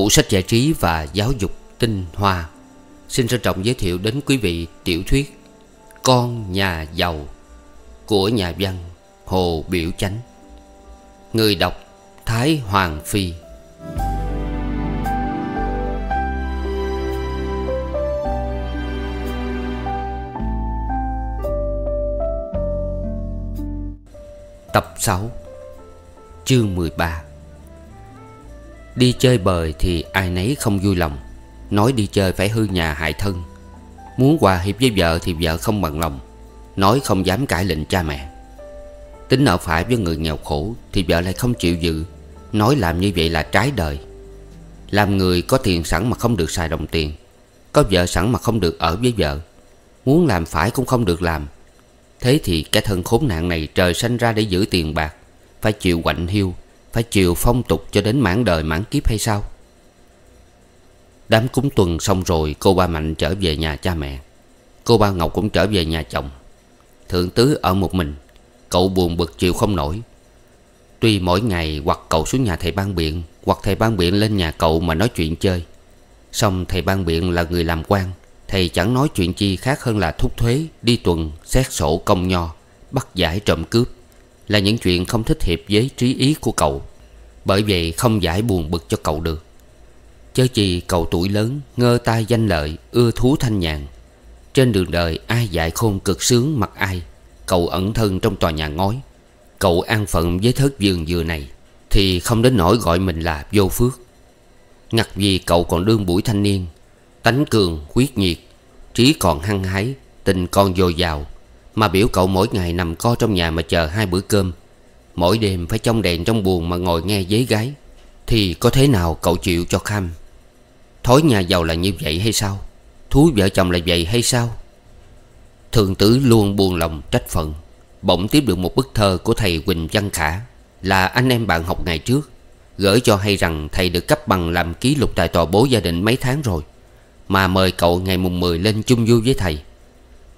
tủ sách giải trí và giáo dục tinh hoa xin trân trọng giới thiệu đến quý vị tiểu thuyết con nhà giàu của nhà văn hồ biểu chánh người đọc thái hoàng phi tập 6 chương 13 Đi chơi bời thì ai nấy không vui lòng Nói đi chơi phải hư nhà hại thân Muốn hòa hiệp với vợ thì vợ không bằng lòng Nói không dám cãi lệnh cha mẹ Tính nợ phải với người nghèo khổ Thì vợ lại không chịu dự Nói làm như vậy là trái đời Làm người có tiền sẵn mà không được xài đồng tiền Có vợ sẵn mà không được ở với vợ Muốn làm phải cũng không được làm Thế thì cái thân khốn nạn này trời sanh ra để giữ tiền bạc Phải chịu quạnh hiu phải chịu phong tục cho đến mãn đời mãn kiếp hay sao Đám cúng tuần xong rồi Cô ba Mạnh trở về nhà cha mẹ Cô ba Ngọc cũng trở về nhà chồng Thượng tứ ở một mình Cậu buồn bực chịu không nổi Tuy mỗi ngày hoặc cậu xuống nhà thầy ban biện Hoặc thầy ban biện lên nhà cậu mà nói chuyện chơi Xong thầy ban biện là người làm quan Thầy chẳng nói chuyện chi khác hơn là thúc thuế Đi tuần, xét sổ công nho Bắt giải trộm cướp là những chuyện không thích hiệp với trí ý của cậu Bởi vậy không giải buồn bực cho cậu được Chớ chi cậu tuổi lớn Ngơ tai danh lợi Ưa thú thanh nhàn Trên đường đời ai dạy khôn cực sướng mặt ai Cậu ẩn thân trong tòa nhà ngói Cậu an phận với thớt giường dừa này Thì không đến nỗi gọi mình là vô phước Ngặt vì cậu còn đương buổi thanh niên Tánh cường, quyết nhiệt Trí còn hăng hái Tình còn dồi dào mà biểu cậu mỗi ngày nằm co trong nhà mà chờ hai bữa cơm Mỗi đêm phải trong đèn trong buồn mà ngồi nghe giấy gái Thì có thế nào cậu chịu cho kham Thói nhà giàu là như vậy hay sao Thú vợ chồng là vậy hay sao Thường tử luôn buồn lòng trách phận Bỗng tiếp được một bức thơ của thầy Quỳnh Văn Khả Là anh em bạn học ngày trước Gửi cho hay rằng thầy được cấp bằng làm ký lục tại tòa bố gia đình mấy tháng rồi Mà mời cậu ngày mùng 10 lên chung vui với thầy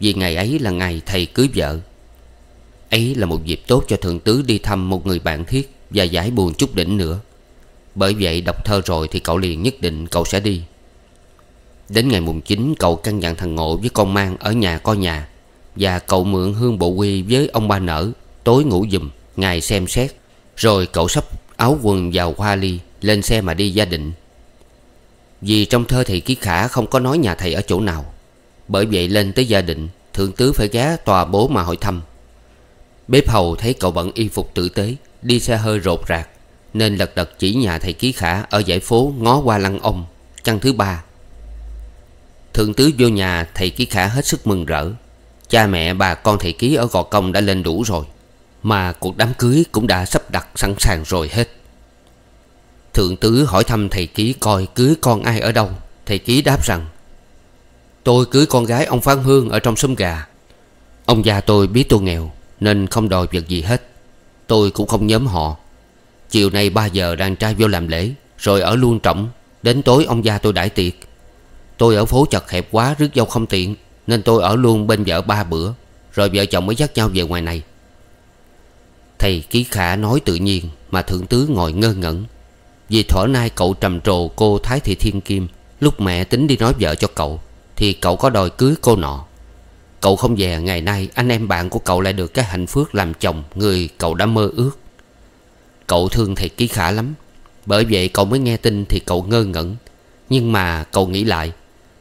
vì ngày ấy là ngày thầy cưới vợ Ấy là một dịp tốt cho thượng tứ đi thăm một người bạn thiết Và giải buồn chút đỉnh nữa Bởi vậy đọc thơ rồi thì cậu liền nhất định cậu sẽ đi Đến ngày mùng 9 cậu căn dặn thằng Ngộ với con mang ở nhà coi nhà Và cậu mượn hương bộ quy với ông ba nở Tối ngủ dùm, ngày xem xét Rồi cậu sắp áo quần vào hoa ly Lên xe mà đi gia định Vì trong thơ thì ký khả không có nói nhà thầy ở chỗ nào bởi vậy lên tới gia đình Thượng tứ phải ghé tòa bố mà hỏi thăm Bếp hầu thấy cậu bận y phục tử tế Đi xe hơi rột rạc Nên lật đật chỉ nhà thầy ký khả Ở giải phố ngó qua lăng ông Căn thứ ba Thượng tứ vô nhà thầy ký khả hết sức mừng rỡ Cha mẹ bà con thầy ký ở Gò Công đã lên đủ rồi Mà cuộc đám cưới cũng đã sắp đặt sẵn sàng rồi hết Thượng tứ hỏi thăm thầy ký coi cưới con ai ở đâu Thầy ký đáp rằng Tôi cưới con gái ông Phan Hương ở trong xóm gà Ông già tôi biết tôi nghèo Nên không đòi việc gì hết Tôi cũng không nhóm họ Chiều nay 3 giờ đàn trai vô làm lễ Rồi ở luôn trọng Đến tối ông già tôi đãi tiệc Tôi ở phố chật hẹp quá rước dâu không tiện Nên tôi ở luôn bên vợ ba bữa Rồi vợ chồng mới dắt nhau về ngoài này Thầy Ký Khả nói tự nhiên Mà thượng tứ ngồi ngơ ngẩn Vì thỏa nay cậu trầm trồ cô Thái Thị Thiên Kim Lúc mẹ tính đi nói vợ cho cậu thì cậu có đòi cưới cô nọ Cậu không về ngày nay Anh em bạn của cậu lại được cái hạnh phúc làm chồng Người cậu đã mơ ước Cậu thương thầy Ký Khả lắm Bởi vậy cậu mới nghe tin thì cậu ngơ ngẩn Nhưng mà cậu nghĩ lại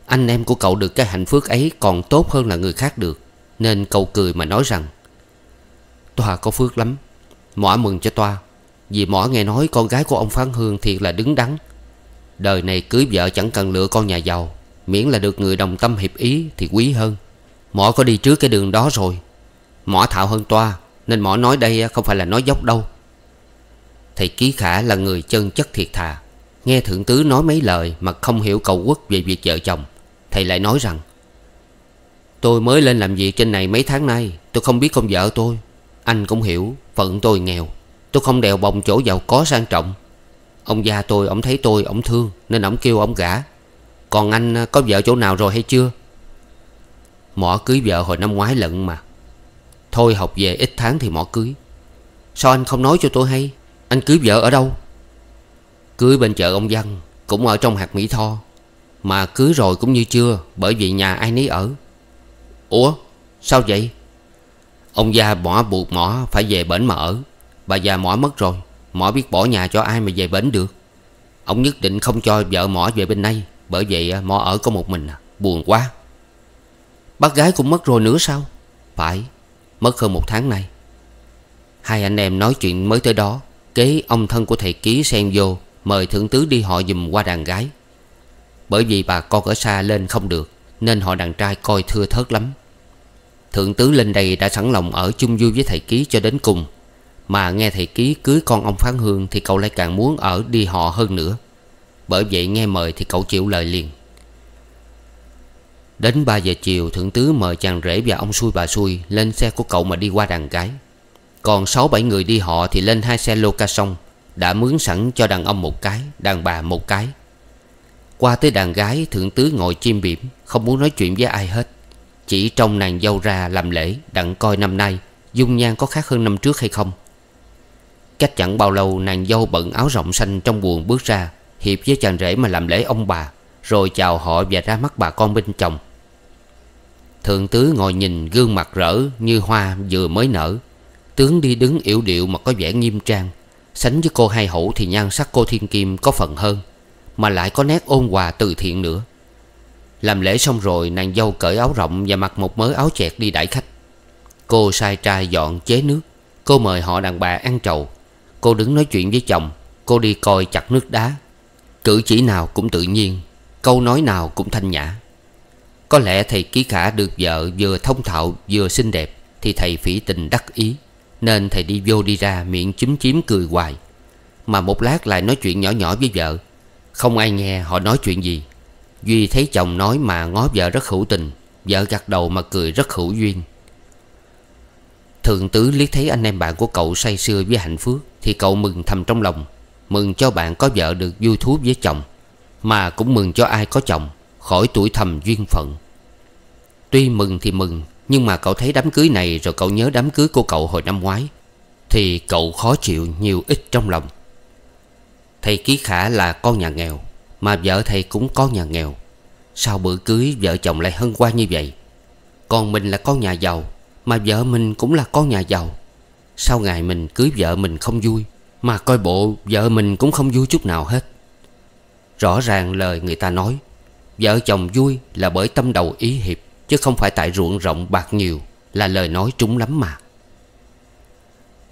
Anh em của cậu được cái hạnh phúc ấy Còn tốt hơn là người khác được Nên cậu cười mà nói rằng Toa có phước lắm Mỏ mừng cho Toa Vì mỏ nghe nói con gái của ông Phán Hương thiệt là đứng đắn Đời này cưới vợ chẳng cần lựa con nhà giàu Miễn là được người đồng tâm hiệp ý Thì quý hơn Mỏ có đi trước cái đường đó rồi Mỏ thạo hơn toa Nên mỏ nói đây không phải là nói dốc đâu Thầy Ký Khả là người chân chất thiệt thà Nghe thượng tứ nói mấy lời Mà không hiểu cầu quốc về việc vợ chồng Thầy lại nói rằng Tôi mới lên làm việc trên này mấy tháng nay Tôi không biết con vợ tôi Anh cũng hiểu phận tôi nghèo Tôi không đèo bồng chỗ giàu có sang trọng Ông gia tôi ông thấy tôi ông thương Nên ông kêu ông gả còn anh ờ, có vợ chỗ nào rồi hay chưa Mỏ cưới vợ hồi năm ngoái lận mà Thôi học về ít tháng thì mỏ cưới Sao anh không nói cho tôi hay Anh cưới vợ ở đâu Cưới bên chợ ông Văn Cũng ở trong hạt Mỹ Tho Mà cưới rồi cũng như chưa Bởi vì nhà ai nấy ở Ủa sao vậy Ông già mỏ buộc mỏ phải về bển mà ở Bà già mỏ mất rồi Mỏ biết bỏ nhà cho ai mà về bển được Ông nhất định không cho vợ mỏ về bên đây bởi vậy à, mò ở có một mình à, Buồn quá Bác gái cũng mất rồi nữa sao Phải Mất hơn một tháng nay Hai anh em nói chuyện mới tới đó Kế ông thân của thầy ký xem vô Mời thượng tứ đi họ dùm qua đàn gái Bởi vì bà con ở xa lên không được Nên họ đàn trai coi thưa thớt lắm Thượng tứ lên đây đã sẵn lòng ở chung vui với thầy ký cho đến cùng Mà nghe thầy ký cưới con ông Phán Hương Thì cậu lại càng muốn ở đi họ hơn nữa bởi vậy nghe mời thì cậu chịu lời liền Đến 3 giờ chiều Thượng Tứ mời chàng rể và ông xui bà xui Lên xe của cậu mà đi qua đàn cái Còn 6-7 người đi họ thì lên hai xe lô ca sông Đã mướn sẵn cho đàn ông một cái Đàn bà một cái Qua tới đàn gái Thượng Tứ ngồi chim biểm Không muốn nói chuyện với ai hết Chỉ trong nàng dâu ra làm lễ Đặng coi năm nay Dung nhan có khác hơn năm trước hay không Cách chẳng bao lâu nàng dâu bận áo rộng xanh trong buồn bước ra Hiệp với chàng rể mà làm lễ ông bà Rồi chào họ và ra mắt bà con bên chồng Thượng tứ ngồi nhìn gương mặt rỡ như hoa vừa mới nở Tướng đi đứng yếu điệu mà có vẻ nghiêm trang Sánh với cô hai hậu thì nhan sắc cô Thiên Kim có phần hơn Mà lại có nét ôn hòa từ thiện nữa Làm lễ xong rồi nàng dâu cởi áo rộng và mặc một mớ áo chẹt đi đãi khách Cô sai trai dọn chế nước Cô mời họ đàn bà ăn trầu Cô đứng nói chuyện với chồng Cô đi coi chặt nước đá Cử chỉ nào cũng tự nhiên Câu nói nào cũng thanh nhã Có lẽ thầy Ký Khả được vợ vừa thông thạo vừa xinh đẹp Thì thầy phỉ tình đắc ý Nên thầy đi vô đi ra miệng chúm chím cười hoài Mà một lát lại nói chuyện nhỏ nhỏ với vợ Không ai nghe họ nói chuyện gì Duy thấy chồng nói mà ngó vợ rất hữu tình Vợ gật đầu mà cười rất hữu duyên Thường tứ liếc thấy anh em bạn của cậu say sưa với hạnh phước Thì cậu mừng thầm trong lòng Mừng cho bạn có vợ được vui thú với chồng Mà cũng mừng cho ai có chồng Khỏi tuổi thầm duyên phận Tuy mừng thì mừng Nhưng mà cậu thấy đám cưới này Rồi cậu nhớ đám cưới của cậu hồi năm ngoái Thì cậu khó chịu nhiều ít trong lòng Thầy Ký Khả là con nhà nghèo Mà vợ thầy cũng con nhà nghèo Sao bữa cưới vợ chồng lại hân qua như vậy Còn mình là con nhà giàu Mà vợ mình cũng là con nhà giàu Sao ngày mình cưới vợ mình không vui mà coi bộ vợ mình cũng không vui chút nào hết Rõ ràng lời người ta nói Vợ chồng vui là bởi tâm đầu ý hiệp Chứ không phải tại ruộng rộng bạc nhiều Là lời nói trúng lắm mà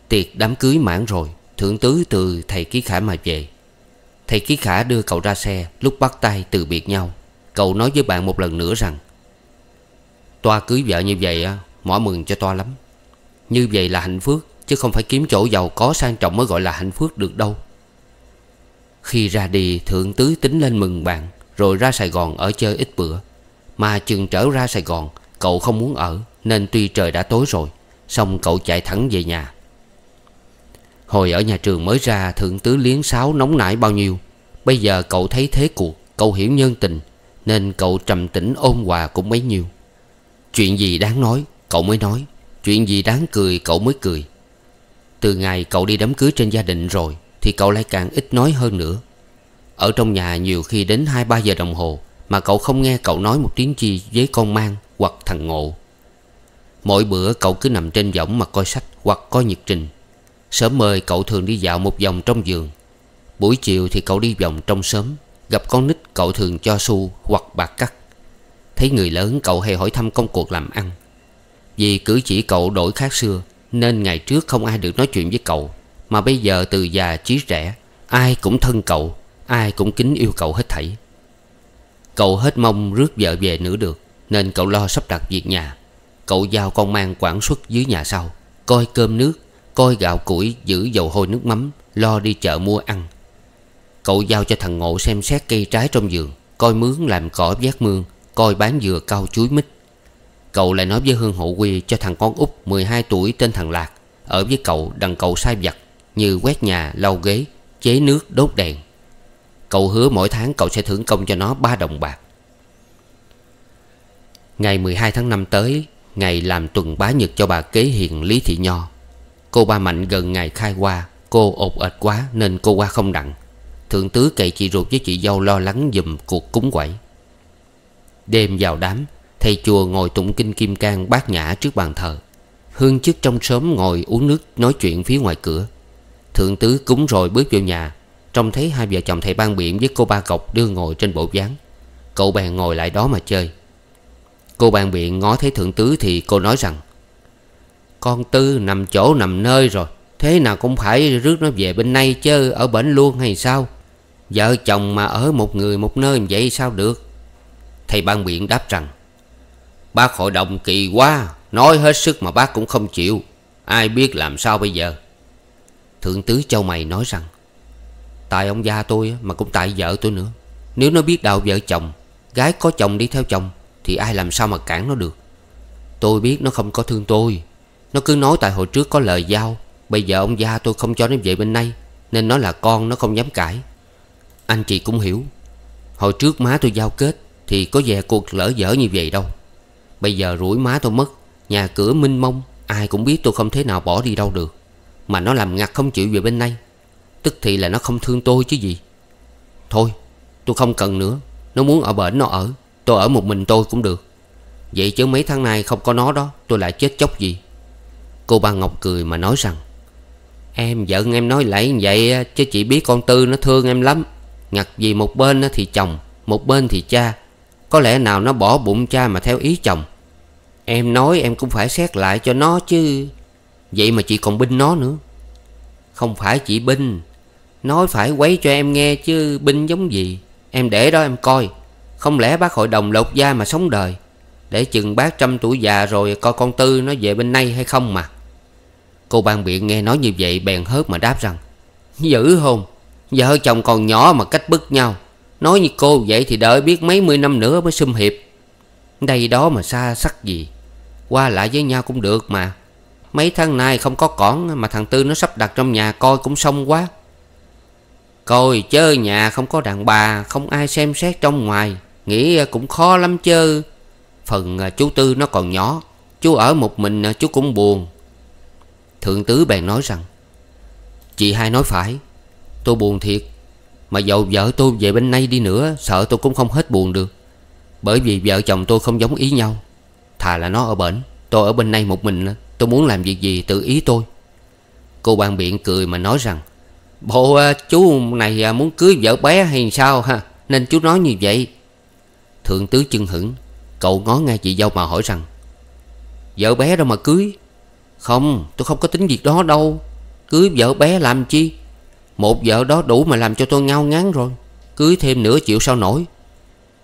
Tiệc đám cưới mãn rồi Thượng tứ từ thầy Ký Khả mà về Thầy Ký Khả đưa cậu ra xe Lúc bắt tay từ biệt nhau Cậu nói với bạn một lần nữa rằng Toa cưới vợ như vậy Mỏ mừng cho toa lắm Như vậy là hạnh phúc Chứ không phải kiếm chỗ giàu có sang trọng mới gọi là hạnh phúc được đâu Khi ra đi thượng tứ tính lên mừng bạn Rồi ra Sài Gòn ở chơi ít bữa Mà chừng trở ra Sài Gòn Cậu không muốn ở Nên tuy trời đã tối rồi Xong cậu chạy thẳng về nhà Hồi ở nhà trường mới ra Thượng tứ liếng sáo nóng nảy bao nhiêu Bây giờ cậu thấy thế cuộc Cậu hiểu nhân tình Nên cậu trầm tĩnh ôn hòa cũng mấy nhiêu Chuyện gì đáng nói cậu mới nói Chuyện gì đáng cười cậu mới cười từ ngày cậu đi đám cưới trên gia đình rồi Thì cậu lại càng ít nói hơn nữa Ở trong nhà nhiều khi đến 2-3 giờ đồng hồ Mà cậu không nghe cậu nói một tiếng chi với con mang hoặc thằng ngộ Mỗi bữa cậu cứ nằm trên võng mà coi sách hoặc coi nhiệt trình Sớm mời cậu thường đi dạo một vòng trong giường Buổi chiều thì cậu đi vòng trong sớm Gặp con nít cậu thường cho xu hoặc bạc cắt Thấy người lớn cậu hay hỏi thăm công cuộc làm ăn Vì cử chỉ cậu đổi khác xưa nên ngày trước không ai được nói chuyện với cậu Mà bây giờ từ già chí rẻ Ai cũng thân cậu Ai cũng kính yêu cậu hết thảy Cậu hết mong rước vợ về nữa được Nên cậu lo sắp đặt việc nhà Cậu giao con mang quản xuất dưới nhà sau Coi cơm nước Coi gạo củi giữ dầu hôi nước mắm Lo đi chợ mua ăn Cậu giao cho thằng Ngộ xem xét cây trái trong vườn Coi mướn làm cỏ vét mương Coi bán dừa cao chuối mít Cậu lại nói với Hương Hậu Quy cho thằng con út 12 tuổi tên thằng Lạc Ở với cậu đằng cậu sai vặt Như quét nhà, lau ghế, chế nước, đốt đèn Cậu hứa mỗi tháng cậu sẽ thưởng công cho nó 3 đồng bạc Ngày 12 tháng 5 tới Ngày làm tuần bá nhật cho bà kế hiền Lý Thị Nho Cô ba Mạnh gần ngày khai qua Cô ột ệt quá nên cô qua không đặng Thượng tứ cậy chị ruột với chị dâu lo lắng dùm cuộc cúng quẩy Đêm vào đám Thầy chùa ngồi tụng kinh Kim Cang bát nhã trước bàn thờ Hương chức trong sớm ngồi uống nước nói chuyện phía ngoài cửa Thượng tứ cúng rồi bước vào nhà Trông thấy hai vợ chồng thầy ban biện với cô ba cọc đưa ngồi trên bộ gián Cậu bèn ngồi lại đó mà chơi Cô ban biện ngó thấy thượng tứ thì cô nói rằng Con Tư nằm chỗ nằm nơi rồi Thế nào cũng phải rước nó về bên nay chứ Ở bển luôn hay sao Vợ chồng mà ở một người một nơi vậy sao được Thầy ban biện đáp rằng Bác hội đồng kỳ quá Nói hết sức mà bác cũng không chịu Ai biết làm sao bây giờ Thượng tứ châu mày nói rằng Tại ông gia tôi mà cũng tại vợ tôi nữa Nếu nó biết đạo vợ chồng Gái có chồng đi theo chồng Thì ai làm sao mà cản nó được Tôi biết nó không có thương tôi Nó cứ nói tại hồi trước có lời giao Bây giờ ông gia tôi không cho nó về bên nay Nên nó là con nó không dám cãi Anh chị cũng hiểu Hồi trước má tôi giao kết Thì có về cuộc lỡ dở như vậy đâu Bây giờ rủi má tôi mất Nhà cửa minh mông Ai cũng biết tôi không thế nào bỏ đi đâu được Mà nó làm ngặt không chịu về bên đây Tức thì là nó không thương tôi chứ gì Thôi tôi không cần nữa Nó muốn ở bển nó ở Tôi ở một mình tôi cũng được Vậy chứ mấy tháng nay không có nó đó Tôi lại chết chóc gì Cô ba Ngọc cười mà nói rằng Em giận em nói lại vậy Chứ chị biết con Tư nó thương em lắm Ngặt gì một bên thì chồng Một bên thì cha có lẽ nào nó bỏ bụng cha mà theo ý chồng Em nói em cũng phải xét lại cho nó chứ Vậy mà chị còn binh nó nữa Không phải chị binh Nói phải quấy cho em nghe chứ binh giống gì Em để đó em coi Không lẽ bác hội đồng lột da mà sống đời Để chừng bác trăm tuổi già rồi Coi con Tư nó về bên nay hay không mà Cô ban biện nghe nói như vậy Bèn hớt mà đáp rằng Dữ hôn Vợ chồng còn nhỏ mà cách bức nhau Nói như cô vậy thì đợi biết mấy mươi năm nữa mới xâm hiệp Đây đó mà xa sắc gì Qua lại với nhau cũng được mà Mấy tháng nay không có cỏn Mà thằng Tư nó sắp đặt trong nhà coi cũng xong quá Coi chơi nhà không có đàn bà Không ai xem xét trong ngoài Nghĩ cũng khó lắm chứ Phần à, chú Tư nó còn nhỏ Chú ở một mình à, chú cũng buồn Thượng tứ bèn nói rằng Chị hai nói phải Tôi buồn thiệt mà dầu vợ tôi về bên nay đi nữa Sợ tôi cũng không hết buồn được Bởi vì vợ chồng tôi không giống ý nhau Thà là nó ở bển Tôi ở bên nay một mình Tôi muốn làm việc gì tự ý tôi Cô bạn biện cười mà nói rằng Bộ à, chú này à, muốn cưới vợ bé hay sao ha Nên chú nói như vậy Thượng tứ chân hững Cậu ngó ngay chị dâu mà hỏi rằng Vợ bé đâu mà cưới Không tôi không có tính việc đó đâu Cưới vợ bé làm chi một vợ đó đủ mà làm cho tôi ngao ngán rồi Cưới thêm nửa chịu sao nổi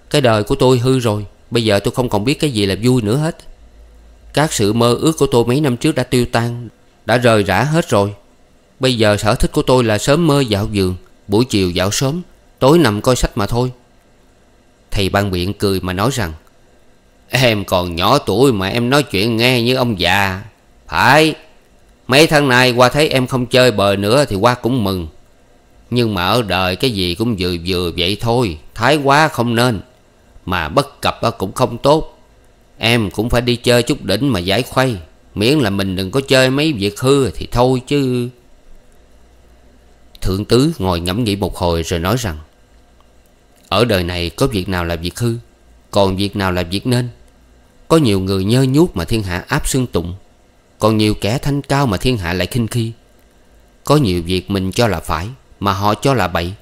Cái đời của tôi hư rồi Bây giờ tôi không còn biết cái gì là vui nữa hết Các sự mơ ước của tôi mấy năm trước đã tiêu tan Đã rời rã hết rồi Bây giờ sở thích của tôi là sớm mơ dạo giường Buổi chiều dạo sớm Tối nằm coi sách mà thôi Thầy ban biện cười mà nói rằng Em còn nhỏ tuổi mà em nói chuyện nghe như ông già Phải Mấy tháng nay qua thấy em không chơi bời nữa thì qua cũng mừng nhưng mà ở đời cái gì cũng vừa vừa vậy thôi Thái quá không nên Mà bất cập cũng không tốt Em cũng phải đi chơi chút đỉnh mà giải khuây Miễn là mình đừng có chơi mấy việc hư thì thôi chứ Thượng tứ ngồi ngẫm nghĩ một hồi rồi nói rằng Ở đời này có việc nào là việc hư Còn việc nào là việc nên Có nhiều người nhơ nhút mà thiên hạ áp xương tụng Còn nhiều kẻ thanh cao mà thiên hạ lại khinh khi Có nhiều việc mình cho là phải mà họ cho là bậy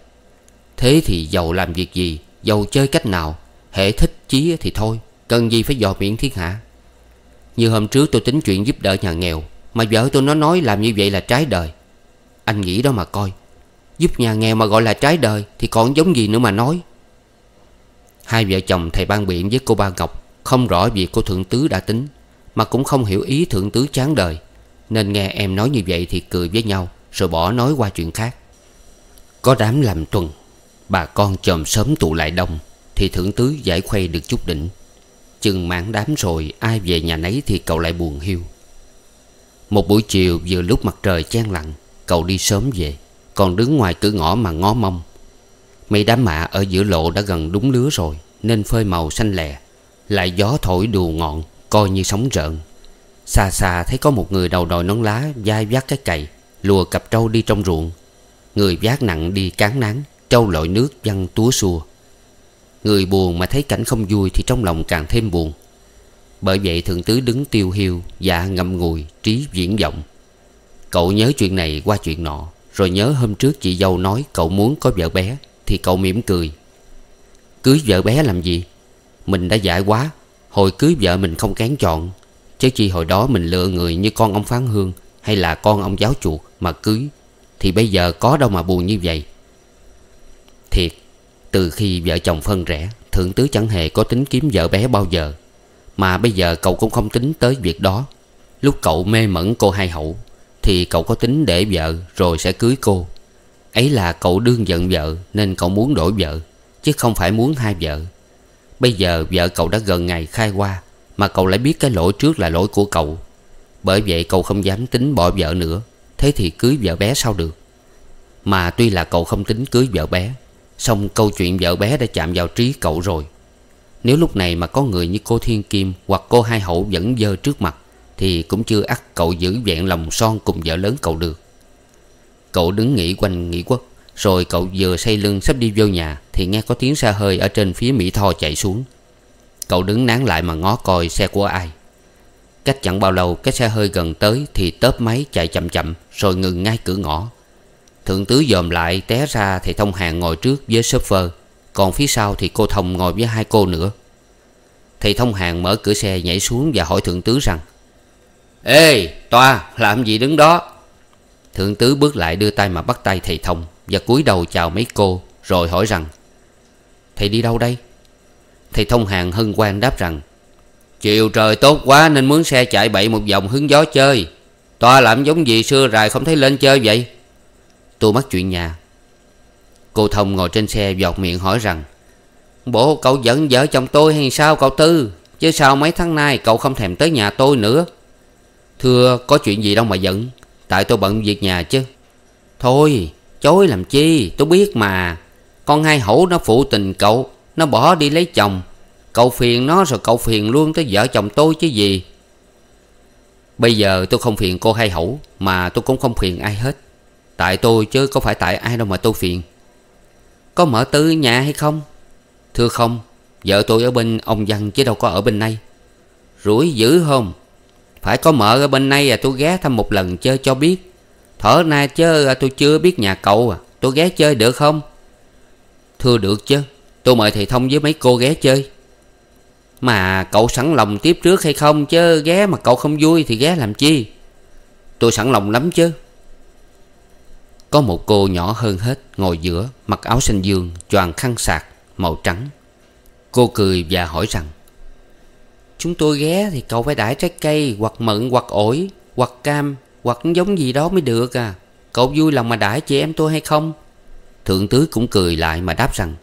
Thế thì giàu làm việc gì Giàu chơi cách nào Hệ thích chí thì thôi Cần gì phải dò miệng thiên hạ Như hôm trước tôi tính chuyện giúp đỡ nhà nghèo Mà vợ tôi nó nói làm như vậy là trái đời Anh nghĩ đó mà coi Giúp nhà nghèo mà gọi là trái đời Thì còn giống gì nữa mà nói Hai vợ chồng thầy ban biện với cô ba Ngọc Không rõ việc cô thượng tứ đã tính Mà cũng không hiểu ý thượng tứ chán đời Nên nghe em nói như vậy thì cười với nhau Rồi bỏ nói qua chuyện khác có đám làm tuần Bà con chòm sớm tụ lại đông Thì thưởng tứ giải khuây được chút đỉnh Chừng mãn đám rồi Ai về nhà nấy thì cậu lại buồn hiu Một buổi chiều vừa lúc mặt trời chan lặng Cậu đi sớm về Còn đứng ngoài cửa ngõ mà ngó mông Mấy đám mạ ở giữa lộ đã gần đúng lứa rồi Nên phơi màu xanh lè Lại gió thổi đù ngọn Coi như sóng rợn Xa xa thấy có một người đầu đòi nón lá dai vác cái cày Lùa cặp trâu đi trong ruộng Người vác nặng đi cán nán Trâu lội nước văng túa xua Người buồn mà thấy cảnh không vui Thì trong lòng càng thêm buồn Bởi vậy thượng tứ đứng tiêu hiu Dạ ngậm ngùi trí viễn vọng Cậu nhớ chuyện này qua chuyện nọ Rồi nhớ hôm trước chị dâu nói Cậu muốn có vợ bé Thì cậu mỉm cười Cưới vợ bé làm gì Mình đã giải quá Hồi cưới vợ mình không kén chọn Chứ chi hồi đó mình lựa người như con ông Phán Hương Hay là con ông giáo chuột mà cưới thì bây giờ có đâu mà buồn như vậy Thiệt Từ khi vợ chồng phân rẽ Thượng tứ chẳng hề có tính kiếm vợ bé bao giờ Mà bây giờ cậu cũng không tính tới việc đó Lúc cậu mê mẩn cô hai hậu Thì cậu có tính để vợ Rồi sẽ cưới cô Ấy là cậu đương giận vợ Nên cậu muốn đổi vợ Chứ không phải muốn hai vợ Bây giờ vợ cậu đã gần ngày khai qua Mà cậu lại biết cái lỗi trước là lỗi của cậu Bởi vậy cậu không dám tính bỏ vợ nữa Thế thì cưới vợ bé sao được Mà tuy là cậu không tính cưới vợ bé song câu chuyện vợ bé đã chạm vào trí cậu rồi Nếu lúc này mà có người như cô Thiên Kim Hoặc cô Hai Hậu vẫn dơ trước mặt Thì cũng chưa ắt cậu giữ vẹn lòng son cùng vợ lớn cậu được Cậu đứng nghĩ quanh nghĩ quất Rồi cậu vừa xây lưng sắp đi vô nhà Thì nghe có tiếng xa hơi ở trên phía Mỹ Tho chạy xuống Cậu đứng nán lại mà ngó coi xe của ai Cách chẳng bao lâu cái xe hơi gần tới Thì tớp máy chạy chậm chậm Rồi ngừng ngay cửa ngõ Thượng tứ dòm lại té ra thì Thông Hàng ngồi trước với shopper Còn phía sau thì cô Thông ngồi với hai cô nữa Thì Thông Hàng mở cửa xe nhảy xuống và hỏi thượng tứ rằng Ê Toa làm gì đứng đó Thượng tứ bước lại đưa tay mà bắt tay thầy Thông Và cúi đầu chào mấy cô Rồi hỏi rằng Thầy đi đâu đây Thầy Thông Hàng hân hoan đáp rằng Chiều trời tốt quá nên mướn xe chạy bậy một vòng hứng gió chơi Toa làm giống gì xưa rài không thấy lên chơi vậy Tôi mắc chuyện nhà Cô Thông ngồi trên xe giọt miệng hỏi rằng Bố cậu giận vợ chồng tôi hay sao cậu Tư Chứ sao mấy tháng nay cậu không thèm tới nhà tôi nữa Thưa có chuyện gì đâu mà giận Tại tôi bận việc nhà chứ Thôi chối làm chi tôi biết mà Con hai hổ nó phụ tình cậu Nó bỏ đi lấy chồng Cậu phiền nó rồi cậu phiền luôn tới vợ chồng tôi chứ gì Bây giờ tôi không phiền cô hay hậu Mà tôi cũng không phiền ai hết Tại tôi chứ có phải tại ai đâu mà tôi phiền Có mở tư nhà hay không Thưa không Vợ tôi ở bên ông Văn chứ đâu có ở bên này Rủi dữ không Phải có mở ở bên này à tôi ghé thăm một lần chơi cho biết Thở nay chứ à, tôi chưa biết nhà cậu à Tôi ghé chơi được không Thưa được chứ Tôi mời thầy Thông với mấy cô ghé chơi mà cậu sẵn lòng tiếp trước hay không chứ ghé mà cậu không vui thì ghé làm chi Tôi sẵn lòng lắm chứ Có một cô nhỏ hơn hết ngồi giữa Mặc áo xanh dương choàng khăn sạc màu trắng Cô cười và hỏi rằng Chúng tôi ghé thì cậu phải đãi trái cây Hoặc mận hoặc ổi Hoặc cam Hoặc giống gì đó mới được à Cậu vui lòng mà đãi chị em tôi hay không Thượng tứ cũng cười lại mà đáp rằng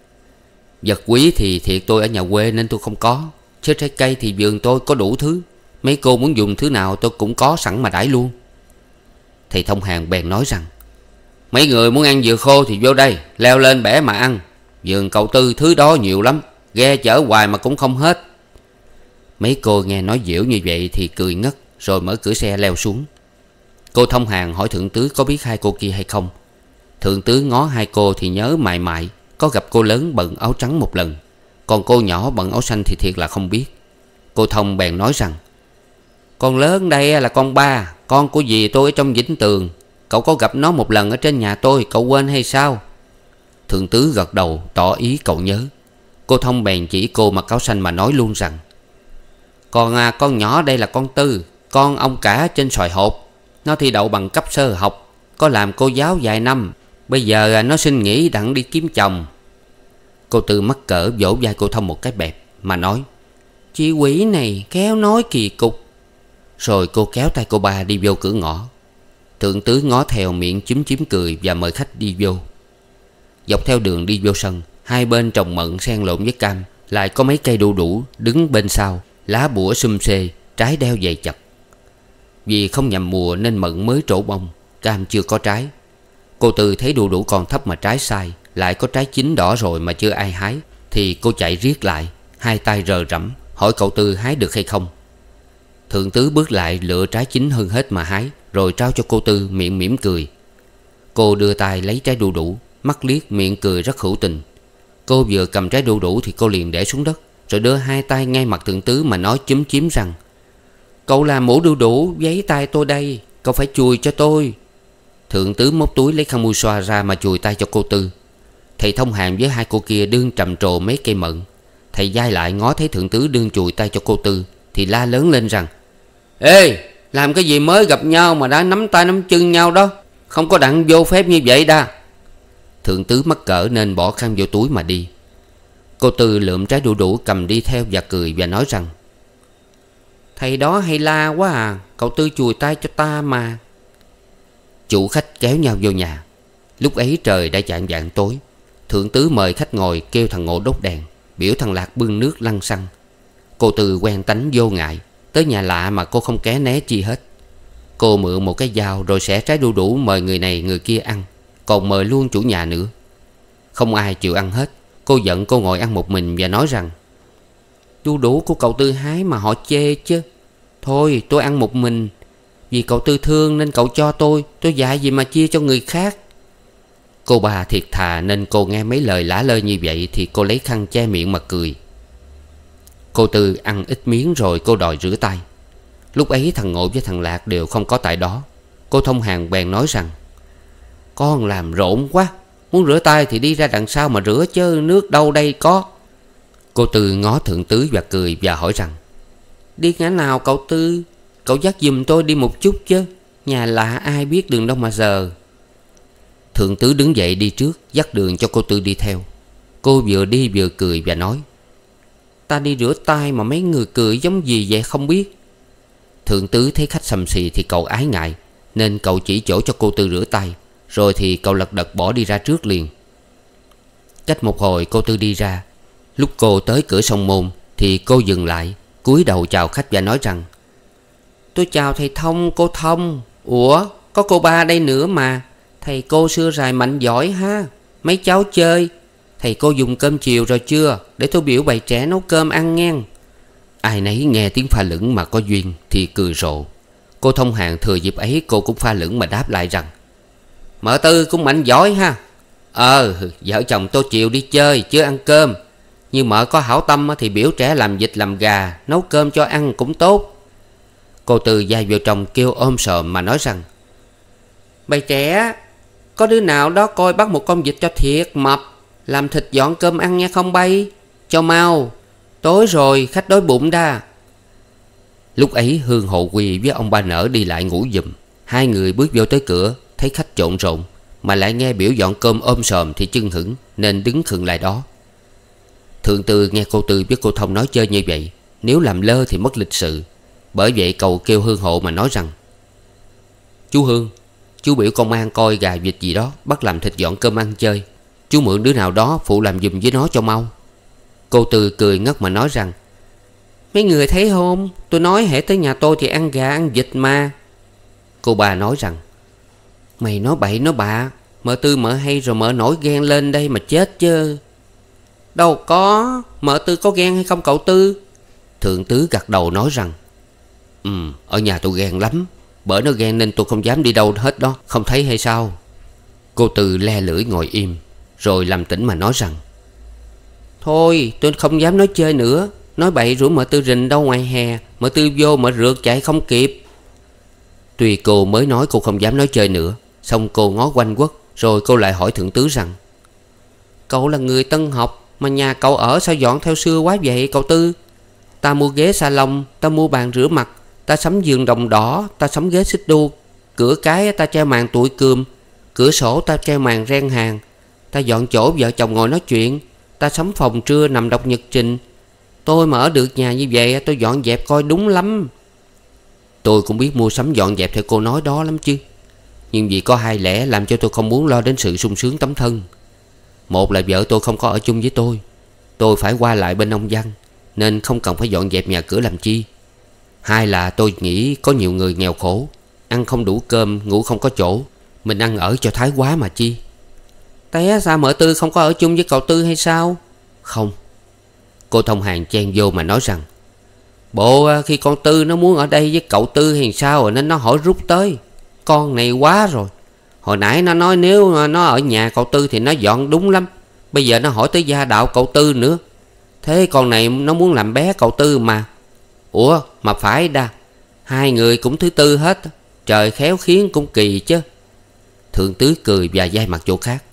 Vật quý thì thiệt tôi ở nhà quê nên tôi không có trên trái cây thì vườn tôi có đủ thứ Mấy cô muốn dùng thứ nào tôi cũng có sẵn mà đãi luôn Thầy Thông Hàng bèn nói rằng Mấy người muốn ăn dừa khô thì vô đây Leo lên bẻ mà ăn Vườn cầu Tư thứ đó nhiều lắm Ghe chở hoài mà cũng không hết Mấy cô nghe nói diễu như vậy thì cười ngất Rồi mở cửa xe leo xuống Cô Thông Hàng hỏi Thượng Tứ có biết hai cô kia hay không Thượng Tứ ngó hai cô thì nhớ mãi mãi Có gặp cô lớn bận áo trắng một lần còn cô nhỏ bận áo xanh thì thiệt là không biết Cô Thông bèn nói rằng Con lớn đây là con ba Con của dì tôi ở trong Vĩnh Tường Cậu có gặp nó một lần ở trên nhà tôi Cậu quên hay sao Thượng tứ gật đầu tỏ ý cậu nhớ Cô Thông bèn chỉ cô mặc áo xanh mà nói luôn rằng Còn à, con nhỏ đây là con Tư Con ông cả trên sòi hộp Nó thi đậu bằng cấp sơ học Có làm cô giáo vài năm Bây giờ à, nó xin nghỉ đặng đi kiếm chồng Cô Tư mắc cỡ vỗ vai cô Thông một cái bẹp Mà nói Chị quỷ này kéo nói kỳ cục Rồi cô kéo tay cô ba đi vô cửa ngõ Thượng tứ ngó theo miệng chím chím cười Và mời khách đi vô Dọc theo đường đi vô sân Hai bên trồng mận xen lộn với cam Lại có mấy cây đu đủ đứng bên sau Lá bủa xum xê Trái đeo dày chặt Vì không nhầm mùa nên mận mới trổ bông Cam chưa có trái Cô Tư thấy đu đủ còn thấp mà trái sai lại có trái chín đỏ rồi mà chưa ai hái Thì cô chạy riết lại Hai tay rờ rẫm Hỏi cậu Tư hái được hay không Thượng tứ bước lại lựa trái chín hơn hết mà hái Rồi trao cho cô Tư miệng mỉm cười Cô đưa tay lấy trái đu đủ Mắt liếc miệng cười rất hữu tình Cô vừa cầm trái đu đủ thì cô liền để xuống đất Rồi đưa hai tay ngay mặt thượng tứ mà nói chúm chím rằng Cậu làm mũ đu đủ giấy tay tôi đây Cậu phải chùi cho tôi Thượng tứ móc túi lấy khăn mui xoa ra mà chùi tay cho cô Tư Thầy thông hàng với hai cô kia đương trầm trồ mấy cây mận Thầy dai lại ngó thấy thượng tứ đương chùi tay cho cô Tư Thì la lớn lên rằng Ê làm cái gì mới gặp nhau mà đã nắm tay nắm chân nhau đó Không có đặng vô phép như vậy đa Thượng tứ mắc cỡ nên bỏ khăn vô túi mà đi Cô Tư lượm trái đu đủ cầm đi theo và cười và nói rằng Thầy đó hay la quá à Cậu Tư chùi tay cho ta mà Chủ khách kéo nhau vô nhà Lúc ấy trời đã chạng dạng tối Thượng tứ mời khách ngồi kêu thằng Ngộ đốt đèn Biểu thằng Lạc bưng nước lăn xăng Cô Từ quen tánh vô ngại Tới nhà lạ mà cô không ké né chi hết Cô mượn một cái dao rồi sẽ trái đu đủ mời người này người kia ăn Còn mời luôn chủ nhà nữa Không ai chịu ăn hết Cô giận cô ngồi ăn một mình và nói rằng Đu đủ của cậu Tư hái mà họ chê chứ Thôi tôi ăn một mình Vì cậu Tư thương nên cậu cho tôi Tôi dạy gì mà chia cho người khác Cô bà thiệt thà nên cô nghe mấy lời lá lơi như vậy Thì cô lấy khăn che miệng mà cười Cô Tư ăn ít miếng rồi cô đòi rửa tay Lúc ấy thằng Ngộ với thằng Lạc đều không có tại đó Cô Thông Hàng bèn nói rằng Con làm rộn quá Muốn rửa tay thì đi ra đằng sau mà rửa chứ nước đâu đây có Cô Tư ngó Thượng Tứ và cười và hỏi rằng Đi ngã nào cậu Tư Cậu dắt giùm tôi đi một chút chứ Nhà lạ ai biết đường đâu mà giờ Thượng tứ đứng dậy đi trước Dắt đường cho cô Tư đi theo Cô vừa đi vừa cười và nói Ta đi rửa tay mà mấy người cười giống gì vậy không biết Thượng tứ thấy khách sầm xì thì cậu ái ngại Nên cậu chỉ chỗ cho cô Tư rửa tay Rồi thì cậu lật đật bỏ đi ra trước liền Cách một hồi cô Tư đi ra Lúc cô tới cửa sông môn Thì cô dừng lại cúi đầu chào khách và nói rằng Tôi chào thầy Thông cô Thông Ủa có cô ba đây nữa mà Thầy cô xưa rài mạnh giỏi ha Mấy cháu chơi Thầy cô dùng cơm chiều rồi chưa Để tôi biểu bày trẻ nấu cơm ăn ngang Ai nấy nghe tiếng pha lửng mà có duyên Thì cười rộ Cô thông hàng thừa dịp ấy cô cũng pha lửng mà đáp lại rằng Mở tư cũng mạnh giỏi ha Ờ vợ chồng tôi chịu đi chơi chứ ăn cơm Nhưng mở có hảo tâm thì biểu trẻ làm vịt làm gà Nấu cơm cho ăn cũng tốt Cô từ dài vợ chồng kêu ôm sờm mà nói rằng Bày trẻ có đứa nào đó coi bắt một con vịt cho thiệt mập Làm thịt dọn cơm ăn nha không bay Cho mau Tối rồi khách đói bụng đa Lúc ấy Hương Hộ Quỳ với ông ba nở đi lại ngủ giùm Hai người bước vô tới cửa Thấy khách trộn rộn Mà lại nghe biểu dọn cơm ôm sòm thì chưng hửng Nên đứng khựng lại đó Thượng Tư nghe cô Tư với cô Thông nói chơi như vậy Nếu làm lơ thì mất lịch sự Bởi vậy cầu kêu Hương Hộ mà nói rằng Chú Hương Chú biểu công an coi gà vịt gì đó Bắt làm thịt dọn cơm ăn chơi Chú mượn đứa nào đó phụ làm giùm với nó cho mau Cô Tư cười ngất mà nói rằng Mấy người thấy không Tôi nói hễ tới nhà tôi thì ăn gà ăn vịt mà Cô bà nói rằng Mày nói bậy nói bạ Mợ Tư mợ hay rồi mợ nổi ghen lên đây mà chết chứ Đâu có Mợ Tư có ghen hay không cậu Tư Thượng Tứ gật đầu nói rằng Ừ ở nhà tôi ghen lắm bởi nó ghen nên tôi không dám đi đâu hết đó Không thấy hay sao Cô Từ le lưỡi ngồi im Rồi làm tỉnh mà nói rằng Thôi tôi không dám nói chơi nữa Nói bậy rủ mở tư rình đâu ngoài hè Mở tư vô mở rượt chạy không kịp tùy cô mới nói cô không dám nói chơi nữa Xong cô ngó quanh quất Rồi cô lại hỏi thượng tứ rằng Cậu là người tân học Mà nhà cậu ở sao dọn theo xưa quá vậy cậu Tư Ta mua ghế salon Ta mua bàn rửa mặt Ta sắm giường đồng đỏ Ta sắm ghế xích đu Cửa cái ta che màn tuổi cườm Cửa sổ ta che màn ren hàng Ta dọn chỗ vợ chồng ngồi nói chuyện Ta sắm phòng trưa nằm đọc nhật trình Tôi mà ở được nhà như vậy Tôi dọn dẹp coi đúng lắm Tôi cũng biết mua sắm dọn dẹp theo cô nói đó lắm chứ Nhưng vì có hai lẽ làm cho tôi không muốn lo đến sự sung sướng tấm thân Một là vợ tôi không có ở chung với tôi Tôi phải qua lại bên ông Văn Nên không cần phải dọn dẹp nhà cửa làm chi Hai là tôi nghĩ có nhiều người nghèo khổ Ăn không đủ cơm, ngủ không có chỗ Mình ăn ở cho thái quá mà chi Té sao mở tư không có ở chung với cậu tư hay sao Không Cô thông hàng chen vô mà nói rằng Bộ à, khi con Tư nó muốn ở đây với cậu Tư thì sao rồi nên nó hỏi rút tới Con này quá rồi Hồi nãy nó nói nếu nó ở nhà cậu Tư thì nó dọn đúng lắm Bây giờ nó hỏi tới gia đạo cậu Tư nữa Thế con này nó muốn làm bé cậu Tư mà Ủa mà phải đa Hai người cũng thứ tư hết Trời khéo khiến cũng kỳ chứ Thượng tứ cười và dai mặt chỗ khác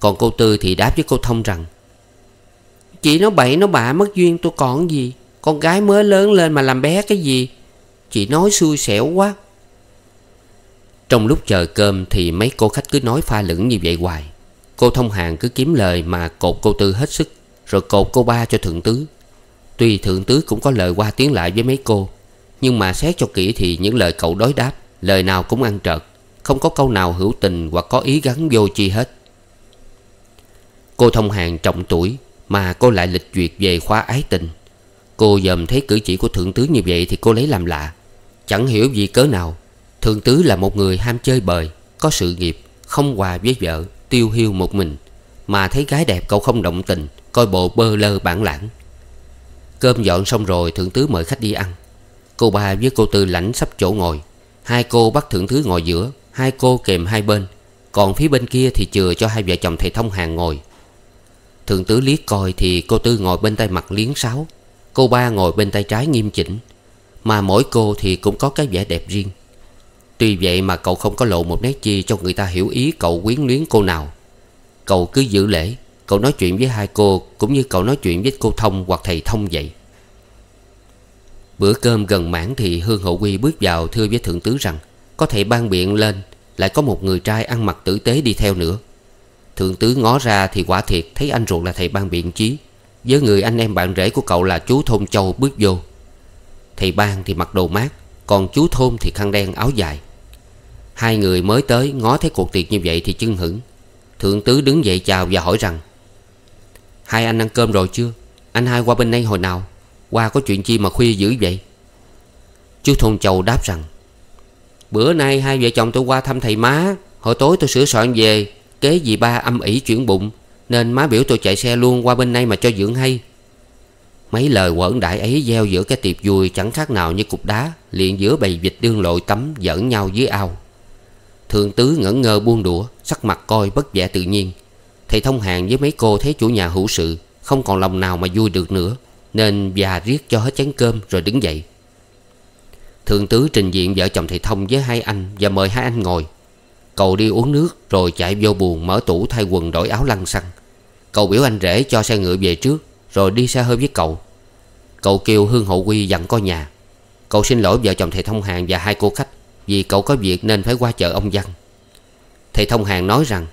Còn cô Tư thì đáp với cô Thông rằng Chị nó bậy nó bạ mất duyên tôi còn gì Con gái mới lớn lên mà làm bé cái gì Chị nói xui xẻo quá Trong lúc chờ cơm thì mấy cô khách cứ nói pha lửng như vậy hoài Cô Thông Hàng cứ kiếm lời mà cột cô Tư hết sức Rồi cột cô ba cho Thượng Tứ Tuy thượng tứ cũng có lời qua tiếng lại với mấy cô Nhưng mà xét cho kỹ thì những lời cậu đối đáp Lời nào cũng ăn trật Không có câu nào hữu tình hoặc có ý gắn vô chi hết Cô thông hàng trọng tuổi Mà cô lại lịch duyệt về khóa ái tình Cô dòm thấy cử chỉ của thượng tứ như vậy Thì cô lấy làm lạ Chẳng hiểu gì cớ nào Thượng tứ là một người ham chơi bời Có sự nghiệp Không hòa với vợ Tiêu hiu một mình Mà thấy gái đẹp cậu không động tình Coi bộ bơ lơ bản lãng Cơm dọn xong rồi thượng tứ mời khách đi ăn Cô ba với cô tư lãnh sắp chỗ ngồi Hai cô bắt thượng tứ ngồi giữa Hai cô kèm hai bên Còn phía bên kia thì chừa cho hai vợ chồng thầy thông hàng ngồi Thượng tứ liếc coi thì cô tư ngồi bên tay mặt liếng sáo Cô ba ngồi bên tay trái nghiêm chỉnh Mà mỗi cô thì cũng có cái vẻ đẹp riêng Tuy vậy mà cậu không có lộ một nét chi cho người ta hiểu ý cậu quyến luyến cô nào Cậu cứ giữ lễ Cậu nói chuyện với hai cô Cũng như cậu nói chuyện với cô Thông hoặc thầy Thông vậy Bữa cơm gần mãn thì Hương Hậu Quy bước vào thưa với Thượng Tứ rằng Có thể ban biện lên Lại có một người trai ăn mặc tử tế đi theo nữa Thượng Tứ ngó ra thì quả thiệt Thấy anh ruột là thầy ban biện chí Với người anh em bạn rể của cậu là chú Thôn Châu bước vô Thầy ban thì mặc đồ mát Còn chú Thôn thì khăn đen áo dài Hai người mới tới ngó thấy cuộc tiệc như vậy thì chưng hửng Thượng Tứ đứng dậy chào và hỏi rằng Hai anh ăn cơm rồi chưa Anh hai qua bên đây hồi nào Qua có chuyện chi mà khuya dữ vậy Chú Thôn Chầu đáp rằng Bữa nay hai vợ chồng tôi qua thăm thầy má Hồi tối tôi sửa soạn về Kế dì ba âm ỉ chuyển bụng Nên má biểu tôi chạy xe luôn qua bên đây mà cho dưỡng hay Mấy lời quẩn đại ấy gieo giữa cái tiệp vui Chẳng khác nào như cục đá Liền giữa bầy vịt đương lội tắm Giỡn nhau dưới ao Thượng tứ ngẩn ngơ buông đũa Sắc mặt coi bất vẻ tự nhiên Thầy thông hàng với mấy cô thấy chủ nhà hữu sự Không còn lòng nào mà vui được nữa Nên già riết cho hết chén cơm rồi đứng dậy Thượng tứ trình diện vợ chồng thầy thông với hai anh Và mời hai anh ngồi Cậu đi uống nước rồi chạy vô buồng Mở tủ thay quần đổi áo lăn xăng Cậu biểu anh rể cho xe ngựa về trước Rồi đi xe hơi với cậu Cậu kêu Hương Hậu Quy dặn coi nhà Cậu xin lỗi vợ chồng thầy Thông Hàng và hai cô khách Vì cậu có việc nên phải qua chợ ông Văn Thầy Thông Hàng nói rằng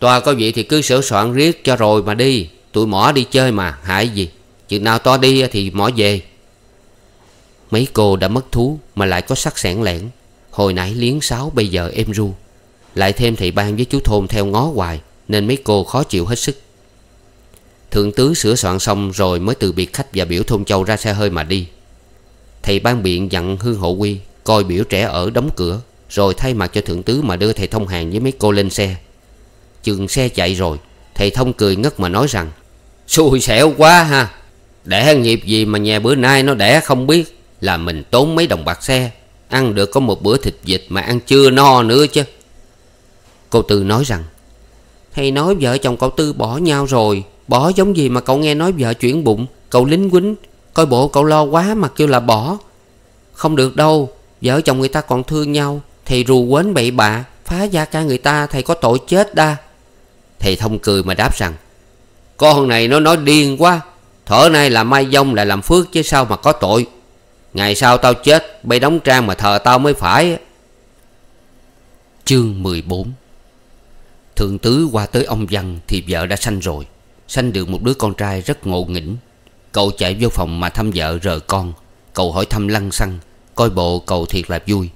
Toa có vậy thì cứ sửa soạn riết cho rồi mà đi Tụi mỏ đi chơi mà hại gì Chừng nào to đi thì mỏ về Mấy cô đã mất thú Mà lại có sắc sẻn lẻn Hồi nãy liến sáo bây giờ em ru Lại thêm thầy ban với chú thôn theo ngó hoài Nên mấy cô khó chịu hết sức Thượng tứ sửa soạn xong rồi mới từ biệt khách và biểu thôn châu ra xe hơi mà đi Thầy ban biện dặn Hương Hộ Quy Coi biểu trẻ ở đóng cửa Rồi thay mặt cho thượng tứ mà đưa thầy thông hàng với mấy cô lên xe Chừng xe chạy rồi Thầy Thông cười ngất mà nói rằng Xui xẻo quá ha Đẻ nghiệp gì mà nhà bữa nay nó đẻ không biết Là mình tốn mấy đồng bạc xe Ăn được có một bữa thịt vịt mà ăn chưa no nữa chứ Cô Tư nói rằng Thầy nói vợ chồng cậu Tư bỏ nhau rồi Bỏ giống gì mà cậu nghe nói vợ chuyển bụng Cậu lính quýnh Coi bộ cậu lo quá mà kêu là bỏ Không được đâu Vợ chồng người ta còn thương nhau Thầy rù quến bậy bạ Phá gia ca người ta thầy có tội chết đa Thầy Thông cười mà đáp rằng Con này nó nói điên quá Thở nay là mai dông lại làm phước chứ sao mà có tội Ngày sau tao chết Bây đóng trang mà thờ tao mới phải Chương 14 Thượng tứ qua tới ông Văn Thì vợ đã sanh rồi Sanh được một đứa con trai rất ngộ nghĩnh Cậu chạy vô phòng mà thăm vợ rờ con Cậu hỏi thăm lăng xăng Coi bộ cậu thiệt là vui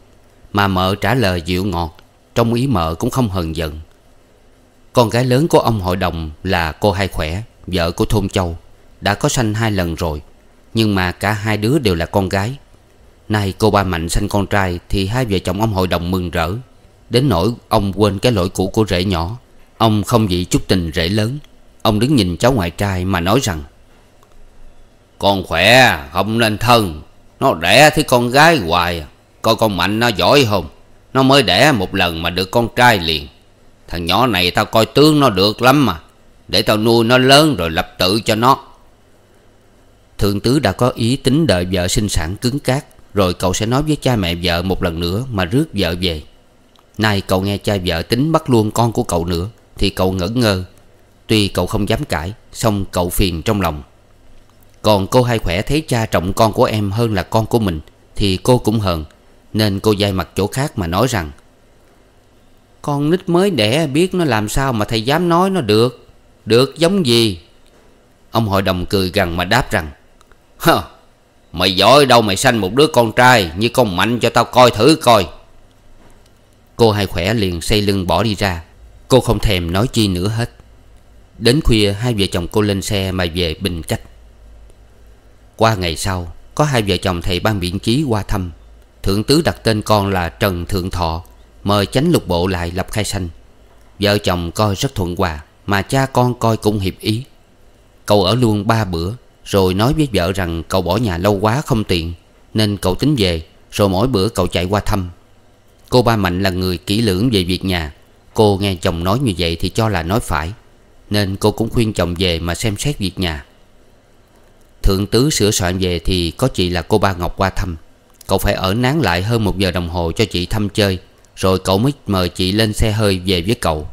Mà mợ trả lời dịu ngọt Trong ý mợ cũng không hờn giận con gái lớn của ông hội đồng là cô Hai Khỏe Vợ của Thôn Châu Đã có sanh hai lần rồi Nhưng mà cả hai đứa đều là con gái Nay cô ba Mạnh sanh con trai Thì hai vợ chồng ông hội đồng mừng rỡ Đến nỗi ông quên cái lỗi cũ của rể nhỏ Ông không dị chút tình rể lớn Ông đứng nhìn cháu ngoại trai mà nói rằng Con khỏe không nên thân Nó đẻ thì con gái hoài à. Coi con Mạnh nó giỏi không Nó mới đẻ một lần mà được con trai liền Thằng nhỏ này tao coi tướng nó được lắm mà Để tao nuôi nó lớn rồi lập tự cho nó Thường tứ đã có ý tính đợi vợ sinh sản cứng cát Rồi cậu sẽ nói với cha mẹ vợ một lần nữa mà rước vợ về Nay cậu nghe cha vợ tính bắt luôn con của cậu nữa Thì cậu ngẩn ngơ Tuy cậu không dám cãi xong cậu phiền trong lòng Còn cô hai khỏe thấy cha trọng con của em hơn là con của mình Thì cô cũng hờn Nên cô dai mặt chỗ khác mà nói rằng con nít mới đẻ biết nó làm sao mà thầy dám nói nó được Được giống gì Ông hội đồng cười gằn mà đáp rằng Hơ Mày giỏi đâu mày sanh một đứa con trai Như con mạnh cho tao coi thử coi Cô hai khỏe liền xây lưng bỏ đi ra Cô không thèm nói chi nữa hết Đến khuya hai vợ chồng cô lên xe mà về Bình Cách Qua ngày sau Có hai vợ chồng thầy ban biện chí qua thăm Thượng tứ đặt tên con là Trần Thượng Thọ Mời chánh lục bộ lại lập khai sanh Vợ chồng coi rất thuận hòa Mà cha con coi cũng hiệp ý Cậu ở luôn ba bữa Rồi nói với vợ rằng cậu bỏ nhà lâu quá không tiện Nên cậu tính về Rồi mỗi bữa cậu chạy qua thăm Cô ba Mạnh là người kỹ lưỡng về việc nhà Cô nghe chồng nói như vậy thì cho là nói phải Nên cô cũng khuyên chồng về mà xem xét việc nhà Thượng tứ sửa soạn về thì có chị là cô ba Ngọc qua thăm Cậu phải ở nán lại hơn một giờ đồng hồ cho chị thăm chơi rồi cậu mới mời chị lên xe hơi về với cậu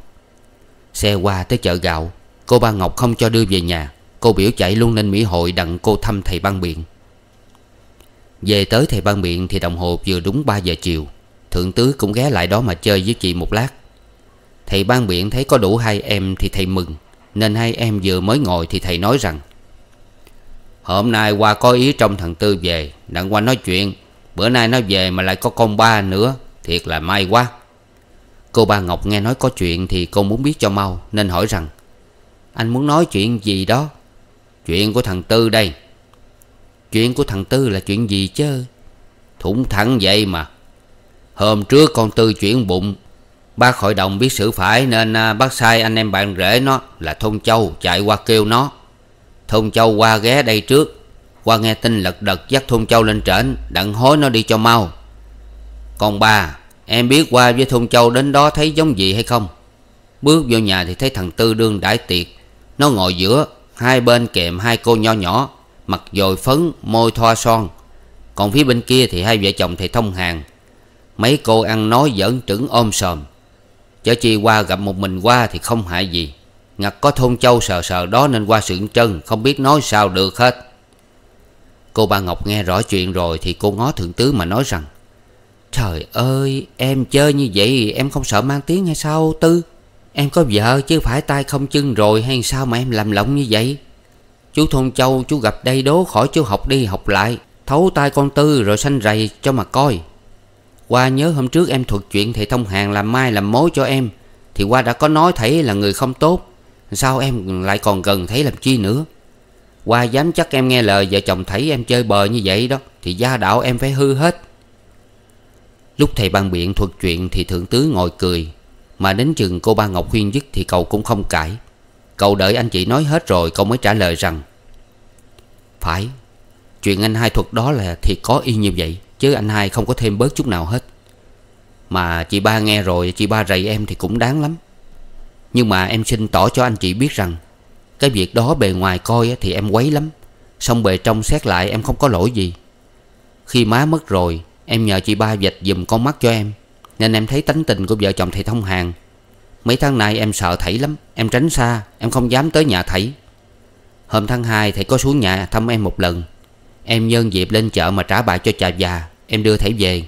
Xe qua tới chợ gạo Cô ba Ngọc không cho đưa về nhà Cô biểu chạy luôn lên Mỹ Hội đặng cô thăm thầy ban biện Về tới thầy ban biện thì đồng hồ vừa đúng 3 giờ chiều Thượng tứ cũng ghé lại đó mà chơi với chị một lát Thầy ban biện thấy có đủ hai em thì thầy mừng Nên hai em vừa mới ngồi thì thầy nói rằng Hôm nay qua có ý trong thằng Tư về Đặng qua nói chuyện Bữa nay nó về mà lại có con ba nữa Thiệt là may quá Cô ba Ngọc nghe nói có chuyện Thì cô muốn biết cho mau Nên hỏi rằng Anh muốn nói chuyện gì đó Chuyện của thằng Tư đây Chuyện của thằng Tư là chuyện gì chứ Thủng thẳng vậy mà Hôm trước con Tư chuyển bụng Bác hội đồng biết xử phải Nên à, bác sai anh em bạn rể nó Là Thôn Châu chạy qua kêu nó Thôn Châu qua ghé đây trước Qua nghe tin lật đật dắt Thôn Châu lên trển Đặng hối nó đi cho mau con ba Em biết qua với thôn châu đến đó thấy giống gì hay không Bước vô nhà thì thấy thằng Tư đương đãi tiệc Nó ngồi giữa Hai bên kèm hai cô nho nhỏ Mặt dồi phấn môi thoa son Còn phía bên kia thì hai vợ chồng thầy thông hàng Mấy cô ăn nói giỡn trứng ôm sòm Chở chi qua gặp một mình qua thì không hại gì Ngặt có thôn châu sờ sờ đó nên qua sượng chân Không biết nói sao được hết Cô bà Ngọc nghe rõ chuyện rồi Thì cô ngó thượng tứ mà nói rằng Trời ơi em chơi như vậy em không sợ mang tiếng hay sao Tư Em có vợ chứ phải tay không chân rồi hay sao mà em làm lộng như vậy Chú Thôn Châu chú gặp đây đố khỏi chú học đi học lại Thấu tay con Tư rồi sanh rầy cho mà coi Qua nhớ hôm trước em thuật chuyện thầy Thông Hàng làm mai làm mối cho em Thì qua đã có nói thầy là người không tốt Sao em lại còn gần thấy làm chi nữa Qua dám chắc em nghe lời vợ chồng thấy em chơi bờ như vậy đó Thì gia đạo em phải hư hết Lúc thầy ban biện thuật chuyện thì thượng tứ ngồi cười Mà đến chừng cô ba Ngọc khuyên dứt thì cậu cũng không cãi Cậu đợi anh chị nói hết rồi cậu mới trả lời rằng Phải Chuyện anh hai thuật đó là thì có y như vậy Chứ anh hai không có thêm bớt chút nào hết Mà chị ba nghe rồi chị ba rầy em thì cũng đáng lắm Nhưng mà em xin tỏ cho anh chị biết rằng Cái việc đó bề ngoài coi thì em quấy lắm Xong bề trong xét lại em không có lỗi gì Khi má mất rồi Em nhờ chị ba dịch dùm con mắt cho em Nên em thấy tánh tình của vợ chồng thầy Thông Hàng Mấy tháng nay em sợ thầy lắm Em tránh xa Em không dám tới nhà thầy Hôm tháng 2 thầy có xuống nhà thăm em một lần Em nhân dịp lên chợ mà trả bài cho trà già Em đưa thầy về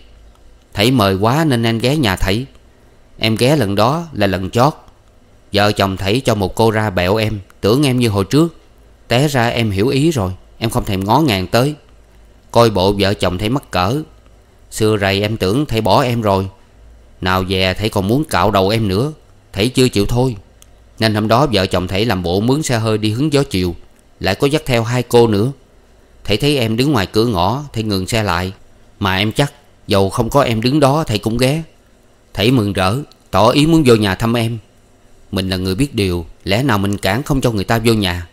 Thầy mời quá nên em ghé nhà thầy Em ghé lần đó là lần chót Vợ chồng thầy cho một cô ra bẹo em Tưởng em như hồi trước Té ra em hiểu ý rồi Em không thèm ngó ngàng tới Coi bộ vợ chồng thấy mắc cỡ Xưa rầy em tưởng thầy bỏ em rồi Nào về thầy còn muốn cạo đầu em nữa Thầy chưa chịu thôi Nên hôm đó vợ chồng thầy làm bộ mướn xe hơi đi hướng gió chiều Lại có dắt theo hai cô nữa Thầy thấy em đứng ngoài cửa ngõ Thầy ngừng xe lại Mà em chắc Dầu không có em đứng đó thầy cũng ghé Thầy mừng rỡ Tỏ ý muốn vô nhà thăm em Mình là người biết điều Lẽ nào mình cản không cho người ta vô nhà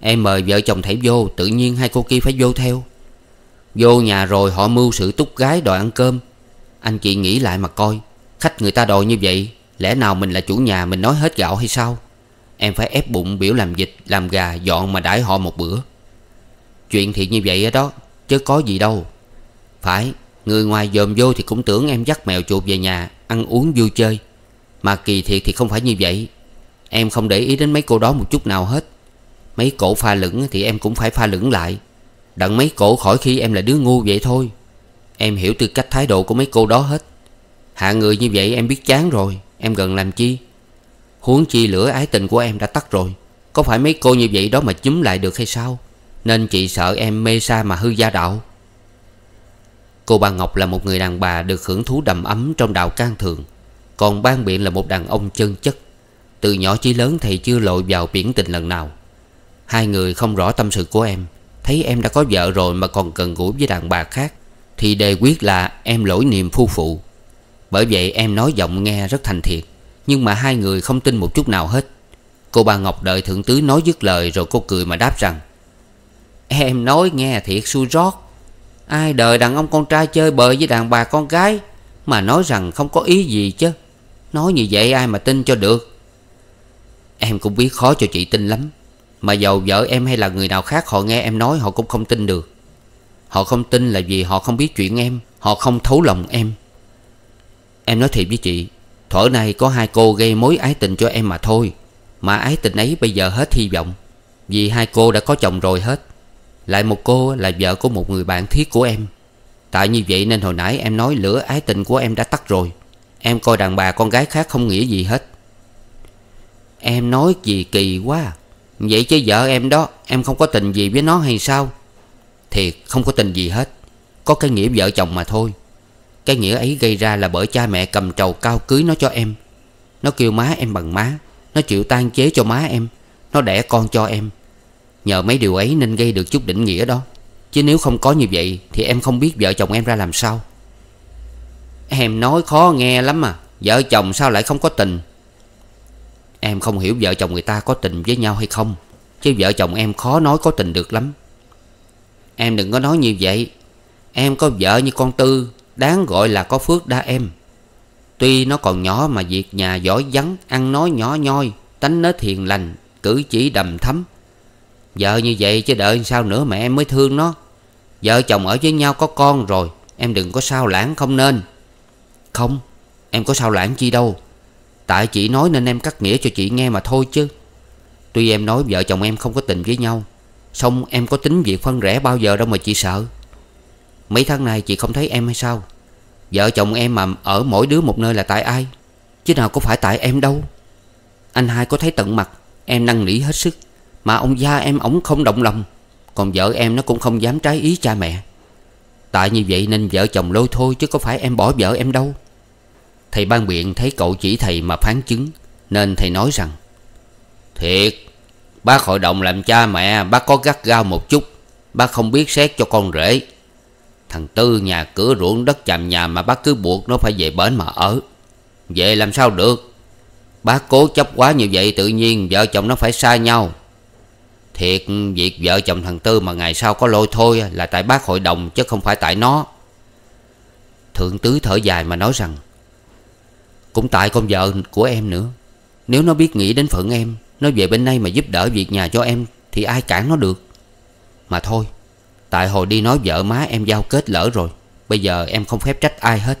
Em mời vợ chồng thầy vô Tự nhiên hai cô kia phải vô theo Vô nhà rồi họ mưu sự túc gái đòi ăn cơm Anh chị nghĩ lại mà coi Khách người ta đòi như vậy Lẽ nào mình là chủ nhà mình nói hết gạo hay sao Em phải ép bụng biểu làm dịch Làm gà dọn mà đãi họ một bữa Chuyện thiệt như vậy đó Chứ có gì đâu Phải Người ngoài dòm vô thì cũng tưởng em dắt mèo chuột về nhà Ăn uống vui chơi Mà kỳ thiệt thì không phải như vậy Em không để ý đến mấy cô đó một chút nào hết Mấy cổ pha lửng thì em cũng phải pha lửng lại Đặng mấy cổ khỏi khi em là đứa ngu vậy thôi Em hiểu tư cách thái độ của mấy cô đó hết Hạ người như vậy em biết chán rồi Em gần làm chi Huống chi lửa ái tình của em đã tắt rồi Có phải mấy cô như vậy đó mà chúm lại được hay sao Nên chị sợ em mê xa mà hư gia đạo Cô bà Ngọc là một người đàn bà được hưởng thú đầm ấm trong đạo can thường Còn ban biện là một đàn ông chân chất Từ nhỏ chí lớn thầy chưa lội vào biển tình lần nào Hai người không rõ tâm sự của em Thấy em đã có vợ rồi mà còn cần gũi với đàn bà khác Thì đề quyết là em lỗi niềm phu phụ Bởi vậy em nói giọng nghe rất thành thiệt Nhưng mà hai người không tin một chút nào hết Cô bà Ngọc đợi thượng tứ nói dứt lời Rồi cô cười mà đáp rằng Em nói nghe thiệt xui rót Ai đời đàn ông con trai chơi bời với đàn bà con gái Mà nói rằng không có ý gì chứ Nói như vậy ai mà tin cho được Em cũng biết khó cho chị tin lắm mà giàu vợ em hay là người nào khác họ nghe em nói họ cũng không tin được Họ không tin là vì họ không biết chuyện em Họ không thấu lòng em Em nói thiệt với chị Thở này có hai cô gây mối ái tình cho em mà thôi Mà ái tình ấy bây giờ hết hy vọng Vì hai cô đã có chồng rồi hết Lại một cô là vợ của một người bạn thiết của em Tại như vậy nên hồi nãy em nói lửa ái tình của em đã tắt rồi Em coi đàn bà con gái khác không nghĩa gì hết Em nói gì kỳ quá Vậy chứ vợ em đó Em không có tình gì với nó hay sao Thiệt không có tình gì hết Có cái nghĩa vợ chồng mà thôi Cái nghĩa ấy gây ra là bởi cha mẹ cầm trầu cao cưới nó cho em Nó kêu má em bằng má Nó chịu tan chế cho má em Nó đẻ con cho em Nhờ mấy điều ấy nên gây được chút định nghĩa đó Chứ nếu không có như vậy Thì em không biết vợ chồng em ra làm sao Em nói khó nghe lắm à Vợ chồng sao lại không có tình Em không hiểu vợ chồng người ta có tình với nhau hay không Chứ vợ chồng em khó nói có tình được lắm Em đừng có nói như vậy Em có vợ như con Tư Đáng gọi là có phước đa em Tuy nó còn nhỏ mà việc nhà giỏi vắng Ăn nói nhỏ nhoi Tánh nó thiền lành Cử chỉ đầm thấm Vợ như vậy chứ đợi sao nữa mẹ em mới thương nó Vợ chồng ở với nhau có con rồi Em đừng có sao lãng không nên Không Em có sao lãng chi đâu Tại chị nói nên em cắt nghĩa cho chị nghe mà thôi chứ Tuy em nói vợ chồng em không có tình với nhau Xong em có tính việc phân rẽ bao giờ đâu mà chị sợ Mấy tháng này chị không thấy em hay sao Vợ chồng em mà ở mỗi đứa một nơi là tại ai Chứ nào có phải tại em đâu Anh hai có thấy tận mặt Em năn nỉ hết sức Mà ông gia em ổng không động lòng Còn vợ em nó cũng không dám trái ý cha mẹ Tại như vậy nên vợ chồng lôi thôi Chứ có phải em bỏ vợ em đâu Thầy ban biện thấy cậu chỉ thầy mà phán chứng Nên thầy nói rằng Thiệt Bác hội đồng làm cha mẹ Bác có gắt gao một chút Bác không biết xét cho con rể Thằng Tư nhà cửa ruộng đất chàm nhà Mà bác cứ buộc nó phải về bến mà ở Vậy làm sao được Bác cố chấp quá như vậy Tự nhiên vợ chồng nó phải xa nhau Thiệt việc vợ chồng thằng Tư Mà ngày sau có lôi thôi Là tại bác hội đồng chứ không phải tại nó Thượng tứ thở dài mà nói rằng cũng tại con vợ của em nữa Nếu nó biết nghĩ đến phận em Nó về bên đây mà giúp đỡ việc nhà cho em Thì ai cản nó được Mà thôi Tại hồi đi nói vợ má em giao kết lỡ rồi Bây giờ em không phép trách ai hết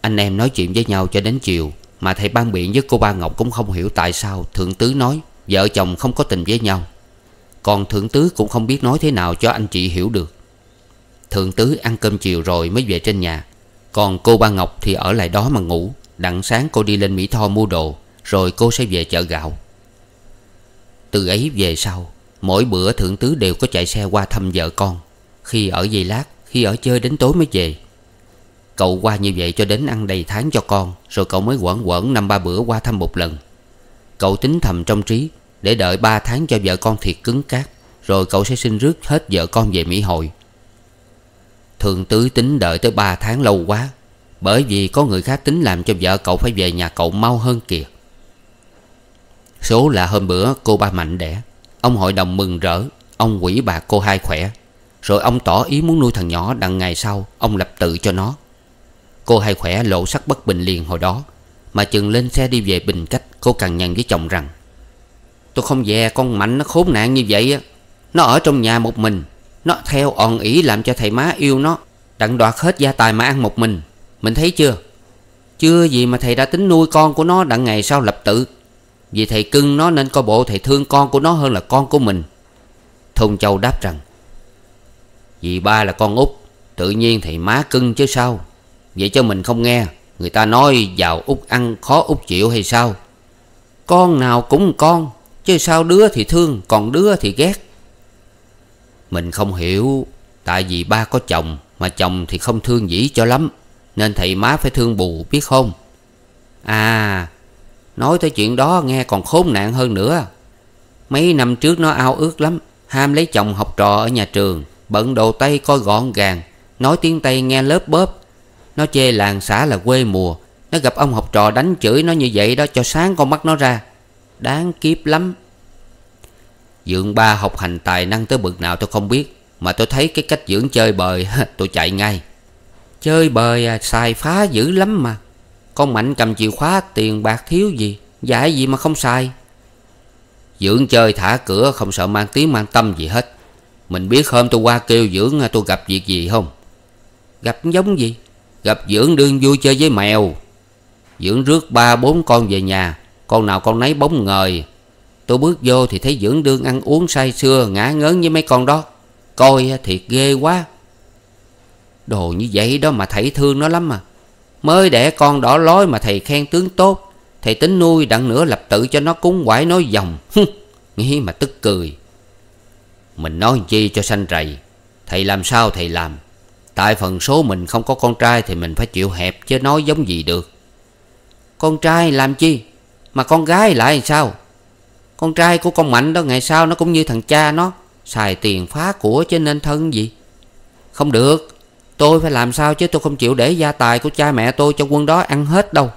Anh em nói chuyện với nhau cho đến chiều Mà thầy ban biện với cô ba Ngọc cũng không hiểu tại sao Thượng tứ nói vợ chồng không có tình với nhau Còn thượng tứ cũng không biết nói thế nào cho anh chị hiểu được Thượng tứ ăn cơm chiều rồi mới về trên nhà còn cô Ba Ngọc thì ở lại đó mà ngủ Đặng sáng cô đi lên Mỹ Tho mua đồ Rồi cô sẽ về chợ gạo Từ ấy về sau Mỗi bữa thượng tứ đều có chạy xe qua thăm vợ con Khi ở dây lát Khi ở chơi đến tối mới về Cậu qua như vậy cho đến ăn đầy tháng cho con Rồi cậu mới quẩn quẩn năm ba bữa qua thăm một lần Cậu tính thầm trong trí Để đợi ba tháng cho vợ con thiệt cứng cáp Rồi cậu sẽ xin rước hết vợ con về Mỹ hội Thường tứ tính đợi tới 3 tháng lâu quá Bởi vì có người khác tính làm cho vợ cậu phải về nhà cậu mau hơn kìa Số là hôm bữa cô ba mạnh đẻ Ông hội đồng mừng rỡ Ông quỷ bà cô hai khỏe Rồi ông tỏ ý muốn nuôi thằng nhỏ đằng ngày sau Ông lập tự cho nó Cô hai khỏe lộ sắc bất bình liền hồi đó Mà chừng lên xe đi về Bình Cách Cô càng nhằn với chồng rằng Tôi không về con Mạnh nó khốn nạn như vậy á Nó ở trong nhà một mình nó theo òn ỉ làm cho thầy má yêu nó Đặng đoạt hết gia tài mà ăn một mình Mình thấy chưa Chưa gì mà thầy đã tính nuôi con của nó đặng ngày sau lập tự Vì thầy cưng nó nên coi bộ thầy thương con của nó hơn là con của mình Thôn Châu đáp rằng Vì ba là con út Tự nhiên thầy má cưng chứ sao Vậy cho mình không nghe Người ta nói giàu út ăn khó út chịu hay sao Con nào cũng con Chứ sao đứa thì thương còn đứa thì ghét mình không hiểu Tại vì ba có chồng Mà chồng thì không thương dĩ cho lắm Nên thầy má phải thương bù biết không À Nói tới chuyện đó nghe còn khốn nạn hơn nữa Mấy năm trước nó ao ước lắm Ham lấy chồng học trò ở nhà trường Bận đồ tay coi gọn gàng Nói tiếng Tây nghe lớp bóp Nó chê làng xã là quê mùa Nó gặp ông học trò đánh chửi nó như vậy đó Cho sáng con mắt nó ra Đáng kiếp lắm dưỡng ba học hành tài năng tới bực nào tôi không biết Mà tôi thấy cái cách dưỡng chơi bời Tôi chạy ngay Chơi bời à, xài phá dữ lắm mà Con Mạnh cầm chìa khóa tiền bạc thiếu gì Giải gì mà không xài Dưỡng chơi thả cửa không sợ mang tiếng mang tâm gì hết Mình biết hôm tôi qua kêu dưỡng à, tôi gặp việc gì không Gặp giống gì Gặp dưỡng đương vui chơi với mèo Dưỡng rước ba bốn con về nhà Con nào con nấy bóng ngời Tôi bước vô thì thấy dưỡng đương ăn uống say xưa ngã ngớn như mấy con đó Coi thiệt ghê quá Đồ như vậy đó mà thầy thương nó lắm mà Mới đẻ con đỏ lói mà thầy khen tướng tốt Thầy tính nuôi đặng nữa lập tự cho nó cúng quải nói dòng Nghĩ mà tức cười Mình nói chi cho sanh rầy Thầy làm sao thầy làm Tại phần số mình không có con trai Thì mình phải chịu hẹp chứ nói giống gì được Con trai làm chi Mà con gái lại sao con trai của con Mạnh đó ngày sau nó cũng như thằng cha nó Xài tiền phá của cho nên thân gì Không được Tôi phải làm sao chứ tôi không chịu để gia tài của cha mẹ tôi cho quân đó ăn hết đâu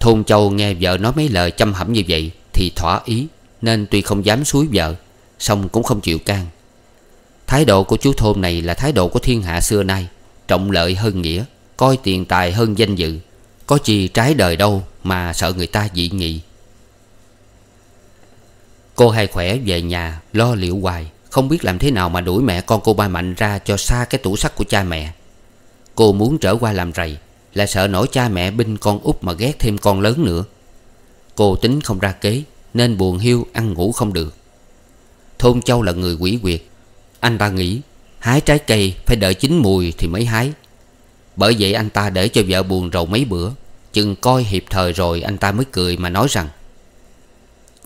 Thôn Châu nghe vợ nói mấy lời chăm hẩm như vậy Thì thỏa ý Nên tuy không dám suối vợ song cũng không chịu can Thái độ của chú Thôn này là thái độ của thiên hạ xưa nay Trọng lợi hơn nghĩa Coi tiền tài hơn danh dự Có chi trái đời đâu mà sợ người ta dị nghị Cô hai khỏe về nhà lo liệu hoài Không biết làm thế nào mà đuổi mẹ con cô ba Mạnh ra Cho xa cái tủ sắt của cha mẹ Cô muốn trở qua làm rầy Là sợ nổi cha mẹ binh con út Mà ghét thêm con lớn nữa Cô tính không ra kế Nên buồn hiu ăn ngủ không được Thôn Châu là người quỷ quyệt Anh ta nghĩ Hái trái cây phải đợi chín mùi thì mới hái Bởi vậy anh ta để cho vợ buồn rầu mấy bữa Chừng coi hiệp thời rồi anh ta mới cười mà nói rằng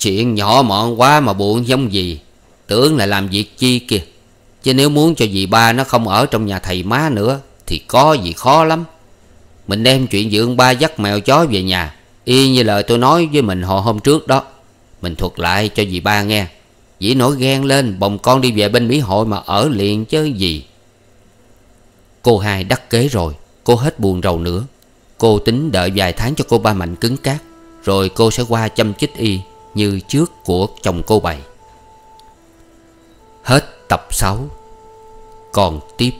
Chuyện nhỏ mọn quá mà buồn giống gì Tưởng là làm việc chi kìa Chứ nếu muốn cho dì ba nó không ở trong nhà thầy má nữa Thì có gì khó lắm Mình đem chuyện dưỡng ba dắt mèo chó về nhà Y như lời tôi nói với mình hồi hôm trước đó Mình thuật lại cho dì ba nghe Dĩ nổi ghen lên bồng con đi về bên Mỹ hội mà ở liền chứ gì Cô hai đắc kế rồi Cô hết buồn rầu nữa Cô tính đợi vài tháng cho cô ba mạnh cứng cát Rồi cô sẽ qua chăm chích y như trước của chồng cô bày Hết tập 6 Còn tiếp